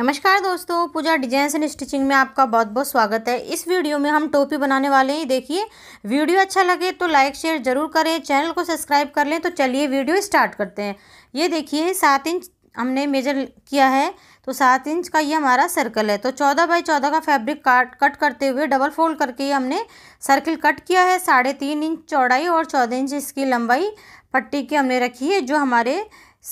नमस्कार दोस्तों पूजा design and stitching में आपका बहुत बहुत स्वागत है इस वीडियो में हम टोपी बनाने वाले हैं देखिए वीडियो अच्छा लगे तो लाइक शेयर जरूर करें चैनल को सब्सक्राइब कर लें तो चलिए वीडियो स्टार्ट करते हैं ये देखिए सात इंच हमने मेजर किया है तो सात इंच का ये हमारा सर्कल है तो चौदह बाई चौदह का फैब्रिक काट कट करते हुए डबल फोल्ड करके ये हमने सर्किल कट किया है साढ़े तीन इंच चौड़ाई और चौदह इंच इसकी लंबाई पट्टी की हमने रखी है जो हमारे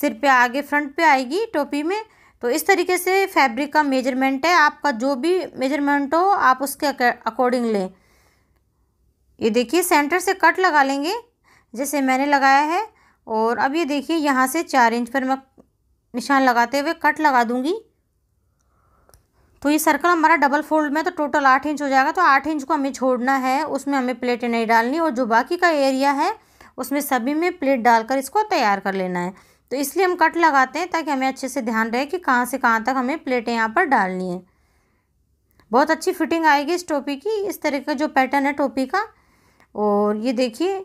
सिर पे आगे फ्रंट पे आएगी टोपी में तो इस तरीके से फैब्रिक का मेजरमेंट है आपका जो भी मेजरमेंट हो आप उसके अकॉर्डिंग लें ये देखिए सेंटर से कट लगा लेंगे जैसे मैंने लगाया है और अब ये देखिए यहाँ से चार इंच पर मैं निशान लगाते हुए कट लगा दूँगी तो ये सर्कल हमारा डबल फोल्ड में तो टोटल आठ इंच हो जाएगा तो आठ इंच को हमें छोड़ना है उसमें हमें प्लेटें नहीं डालनी और जो बाकी का एरिया है उसमें सभी में प्लेट डालकर इसको तैयार कर लेना है तो इसलिए हम कट लगाते हैं ताकि हमें अच्छे से ध्यान रहे कि कहाँ से कहाँ तक हमें प्लेटें यहाँ पर डालनी है बहुत अच्छी फिटिंग आएगी इस टोपी की इस तरह का जो पैटर्न है टोपी का और ये देखिए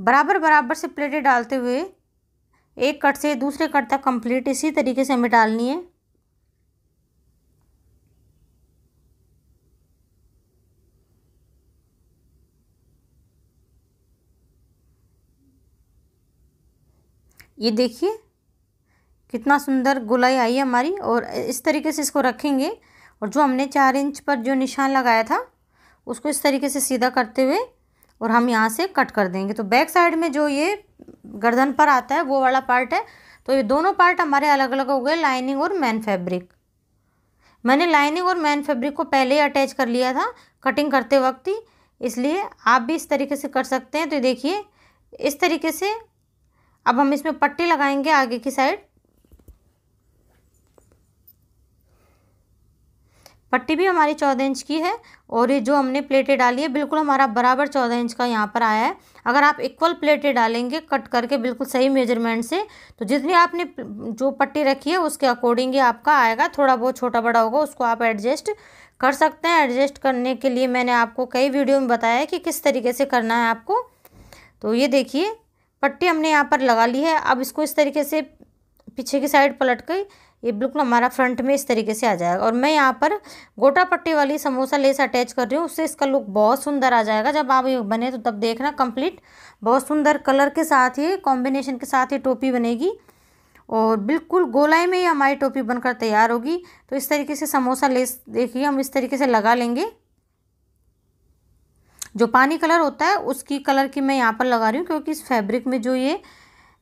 बराबर बराबर से प्लेटें डालते हुए एक कट से दूसरे कट तक कंप्लीट इसी तरीके से हमें डालनी है ये देखिए कितना सुंदर गोलाई आई है हमारी और इस तरीके से इसको रखेंगे और जो हमने चार इंच पर जो निशान लगाया था उसको इस तरीके से सीधा करते हुए और हम यहाँ से कट कर देंगे तो बैक साइड में जो ये गर्दन पर आता है वो वाला पार्ट है तो ये दोनों पार्ट हमारे अलग अलग हो गए लाइनिंग और मैन फैब्रिक मैंने लाइनिंग और मैन फैब्रिक को पहले ही अटैच कर लिया था कटिंग करते वक्त ही इसलिए आप भी इस तरीके से कर सकते हैं तो देखिए इस तरीके से अब हम इसमें पट्टी लगाएंगे आगे की साइड पट्टी भी हमारी चौदह इंच की है और ये जो हमने प्लेटें डाली है बिल्कुल हमारा बराबर चौदह इंच का यहाँ पर आया है अगर आप इक्वल प्लेटें डालेंगे कट करके बिल्कुल सही मेजरमेंट से तो जितनी आपने जो पट्टी रखी है उसके अकॉर्डिंग ही आपका आएगा थोड़ा बहुत छोटा बड़ा होगा उसको आप एडजस्ट कर सकते हैं एडजस्ट करने के लिए मैंने आपको कई वीडियो में बताया है कि किस तरीके से करना है आपको तो ये देखिए पट्टी हमने यहाँ पर लगा ली है अब इसको इस तरीके से पीछे की साइड पलट के ये बिल्कुल हमारा फ्रंट में इस तरीके से आ जाएगा और मैं यहाँ पर गोटा पट्टी वाली समोसा लेस अटैच कर रही हूँ उससे इसका लुक बहुत सुंदर आ जाएगा जब आप ये बने तो तब देखना कंप्लीट बहुत सुंदर कलर के साथ ये कॉम्बिनेशन के साथ ये टोपी बनेगी और बिल्कुल गोलाई में ही हमारी टोपी बनकर तैयार होगी तो इस तरीके से समोसा लेस देखिए हम इस तरीके से लगा लेंगे जो पानी कलर होता है उसकी कलर की मैं यहाँ पर लगा रही हूँ क्योंकि इस फैब्रिक में जो ये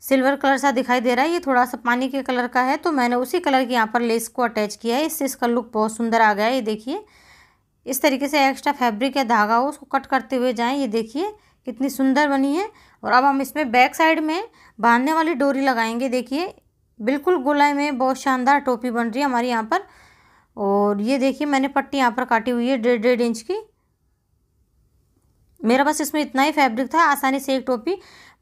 सिल्वर कलर सा दिखाई दे रहा है ये थोड़ा सा पानी के कलर का है तो मैंने उसी कलर की यहाँ पर लेस को अटैच किया है इससे इसका लुक बहुत सुंदर आ गया है ये देखिए इस तरीके से एक्स्ट्रा फैब्रिक या धागा हो उसको कट करते हुए जाएँ ये देखिए कितनी सुंदर बनी है और अब हम इसमें बैक साइड में बांधने वाली डोरी लगाएंगे देखिए बिल्कुल गुलाई में बहुत शानदार टोपी बन रही है हमारी यहाँ पर और ये देखिए मैंने पट्टी यहाँ पर काटी हुई है डेढ़ डेढ़ इंच की मेरा बस इसमें इतना ही फैब्रिक था आसानी से एक टोपी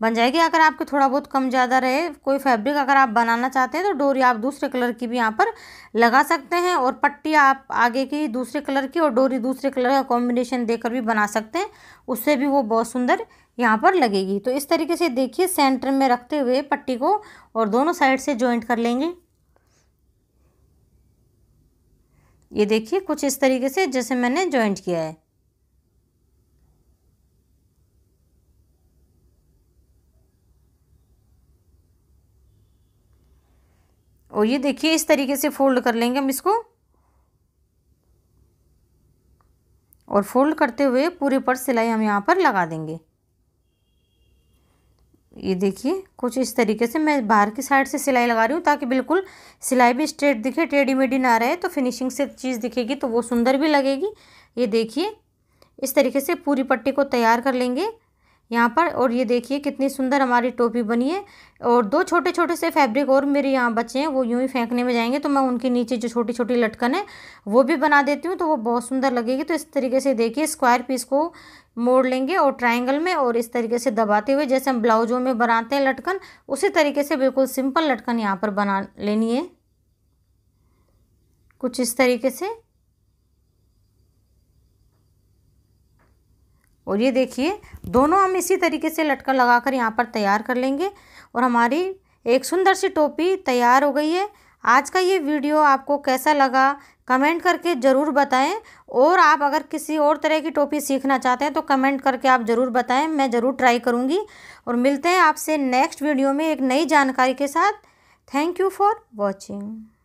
बन जाएगी अगर आपके थोड़ा बहुत कम ज़्यादा रहे कोई फैब्रिक अगर आप बनाना चाहते हैं तो डोरी आप दूसरे कलर की भी यहाँ पर लगा सकते हैं और पट्टी आप आगे की दूसरे कलर की और डोरी दूसरे कलर का कॉम्बिनेशन देकर भी बना सकते हैं उससे भी वो बहुत सुंदर यहाँ पर लगेगी तो इस तरीके से देखिए सेंटर में रखते हुए पट्टी को और दोनों साइड से ज्वाइंट कर लेंगे ये देखिए कुछ इस तरीके से जैसे मैंने जॉइंट किया है और ये देखिए इस तरीके से फोल्ड कर लेंगे हम इसको और फोल्ड करते हुए पूरे पर सिलाई हम यहाँ पर लगा देंगे ये देखिए कुछ इस तरीके से मैं बाहर की साइड से सिलाई लगा रही हूँ ताकि बिल्कुल सिलाई भी स्ट्रेट दिखे टेढ़ी मेढ़ी ना रहे तो फिनिशिंग से चीज़ दिखेगी तो वो सुंदर भी लगेगी ये देखिए इस तरीके से पूरी पट्टी को तैयार कर लेंगे यहाँ पर और ये देखिए कितनी सुंदर हमारी टोपी बनी है और दो छोटे छोटे से फैब्रिक और मेरे यहाँ बचे हैं वो यूँ ही फेंकने में जाएंगे तो मैं उनके नीचे जो छोटी छोटी लटकन है वो भी बना देती हूँ तो वो बहुत सुंदर लगेगी तो इस तरीके से देखिए स्क्वायर पीस को मोड़ लेंगे और ट्रायंगल में और इस तरीके से दबाते हुए जैसे हम ब्लाउजों में बनाते हैं लटकन उसी तरीके से बिल्कुल सिंपल लटकन यहाँ पर बना लेनी है कुछ इस तरीके से और ये देखिए दोनों हम इसी तरीके से लटका लगाकर यहाँ पर तैयार कर लेंगे और हमारी एक सुंदर सी टोपी तैयार हो गई है आज का ये वीडियो आपको कैसा लगा कमेंट करके ज़रूर बताएं और आप अगर किसी और तरह की टोपी सीखना चाहते हैं तो कमेंट करके आप ज़रूर बताएं मैं ज़रूर ट्राई करूँगी और मिलते हैं आपसे नेक्स्ट वीडियो में एक नई जानकारी के साथ थैंक यू फॉर वॉचिंग